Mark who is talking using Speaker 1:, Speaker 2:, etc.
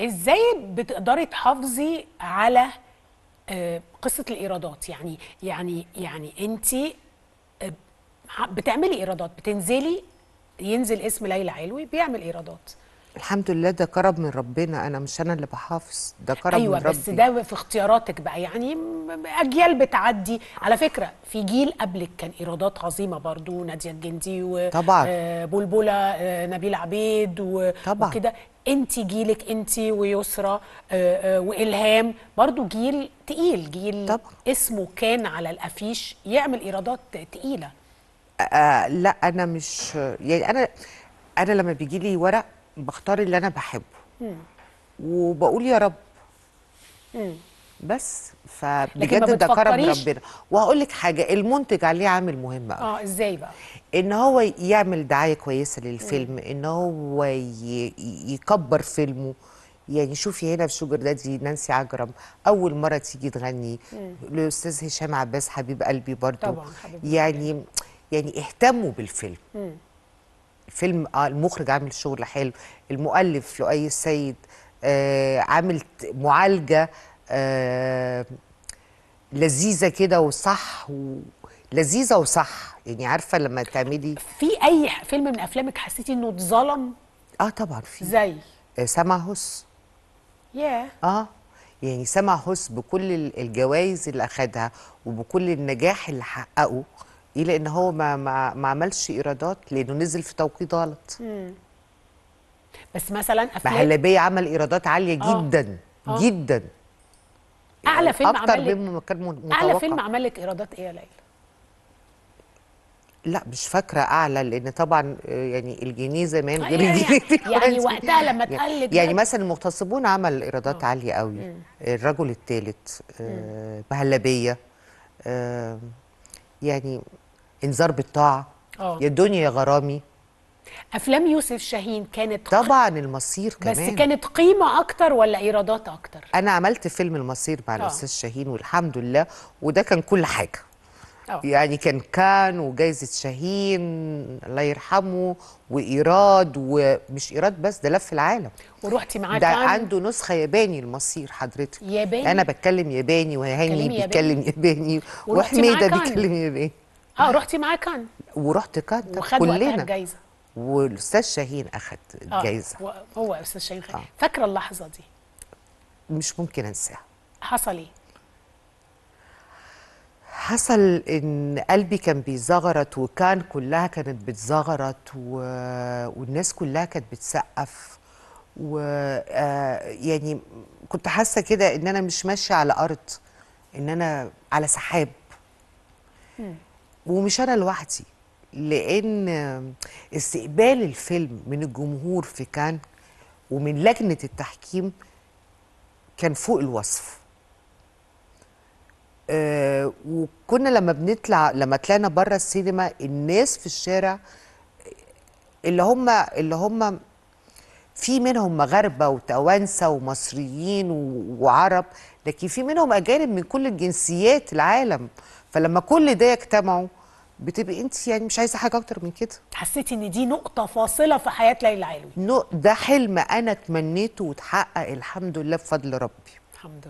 Speaker 1: ازاي بتقدري تحافظي على آه، قصه الايرادات يعني يعني يعني انت آه، بتعملي ايرادات بتنزلي ينزل اسم ليلى علوي بيعمل ايرادات
Speaker 2: الحمد لله ده كرم من ربنا انا مش انا اللي بحافظ ده كرم أيوة من ربنا ايوه
Speaker 1: بس ده في اختياراتك بقى يعني اجيال بتعدي على فكره في جيل قبلك كان ايرادات عظيمه برضو ناديه الجندي طبعا آه آه نبيل عبيد وكده انت جيلك انت ويسرى آه،, آه والهام برضو جيل تقيل جيل طبعا. اسمه كان على الافيش يعمل ايرادات تقيله
Speaker 2: آه, آه، لا انا مش يعني انا انا لما بيجي لي ورق بختار اللي انا بحبه وبقول يا رب بس فبجد ده كرم ربنا وهقول لك حاجه المنتج عليه عامل مهم قوي
Speaker 1: اه ازاي بقى
Speaker 2: ان هو يعمل دعايه كويسه للفيلم ان هو يكبر فيلمه يعني شوفي هنا في شوجر دادي نانسي عجرم اول مره تيجي تغني الاستاذ هشام عباس حبيب قلبي برضو طبعا حبيب يعني يعني اهتموا بالفيلم مم. الفيلم آه المخرج عامل شغل حلو المؤلف لؤي السيد آه، عامل معالجه آه، لذيذه كده وصح و... لذيذه وصح يعني عارفه لما تعملي
Speaker 1: في اي فيلم من افلامك حسيتي انه اتظلم
Speaker 2: اه طبعا في زي آه، سما هوس ياه yeah. اه يعني سما هوس بكل الجوائز اللي اخدها وبكل النجاح اللي حققه ايه لان هو ما ما, ما عملش ايرادات لانه نزل في توقيت غلط
Speaker 1: بس مثلا افلام مهلبيه
Speaker 2: عمل ايرادات عاليه أوه. جدا أوه. جدا
Speaker 1: اعلى يعني فيلم اكتر مما كان
Speaker 2: متوقع اعلى فيلم
Speaker 1: عمل لك ايرادات ايه يا ليلى
Speaker 2: لا مش فاكره اعلى لان طبعا آه، يعني الجنيه زمان آه، غير يعني الجنيه يعني, وقتها لما اتقلد يعني, يعني مثلا المغتصبون عمل ايرادات آه. عاليه قوي مم. الرجل الثالث مهلبيه يعني انذار بالطاعه أوه. يا دنيا يا غرامي
Speaker 1: افلام يوسف شاهين كانت طبعا
Speaker 2: المصير
Speaker 1: كمان بس كانت قيمه اكتر ولا ايرادات اكتر
Speaker 2: انا عملت فيلم المصير مع آه. الاستاذ شاهين والحمد لله وده كان كل حاجه أوه. يعني كان كان وجايزه شاهين الله يرحمه وايراد ومش ايراد بس ده لف العالم
Speaker 1: ورحتي معاه ده كان... عنده
Speaker 2: نسخه ياباني المصير حضرتك ياباني انا بتكلم ياباني وهاني بيتكلم ياباني, ياباني وحميده بيتكلم ياباني
Speaker 1: اه رحتي معاه كان
Speaker 2: ورحت كان كلنا الجايزه والاستاذ شاهين اخذ آه، الجايزه
Speaker 1: آه هو استاذ شاهين آه. فاكره اللحظه دي
Speaker 2: مش ممكن انساها حصل ايه حصل ان قلبي كان بيزغرط وكان كلها كانت بتزغرط و... والناس كلها كانت بتسقف و آه، يعني كنت حاسه كده ان انا مش ماشيه على ارض ان انا على سحاب ومش انا لوحدي لان استقبال الفيلم من الجمهور في كان ومن لجنه التحكيم كان فوق الوصف آه وكنا لما بنطلع لما طلعنا بره السينما الناس في الشارع اللي هم اللي هم في منهم مغاربه وتوانسه ومصريين وعرب لكن في منهم اجانب من كل الجنسيات العالم فلما كل ده يجتمعوا بتبقي انت يعني مش عايزه حاجه اكتر من كده
Speaker 1: حسيتي ان دي نقطه فاصله في حياه ليلى
Speaker 2: علوي ده حلم انا تمنيته وتحقق الحمد لله بفضل ربي
Speaker 1: الحمد لله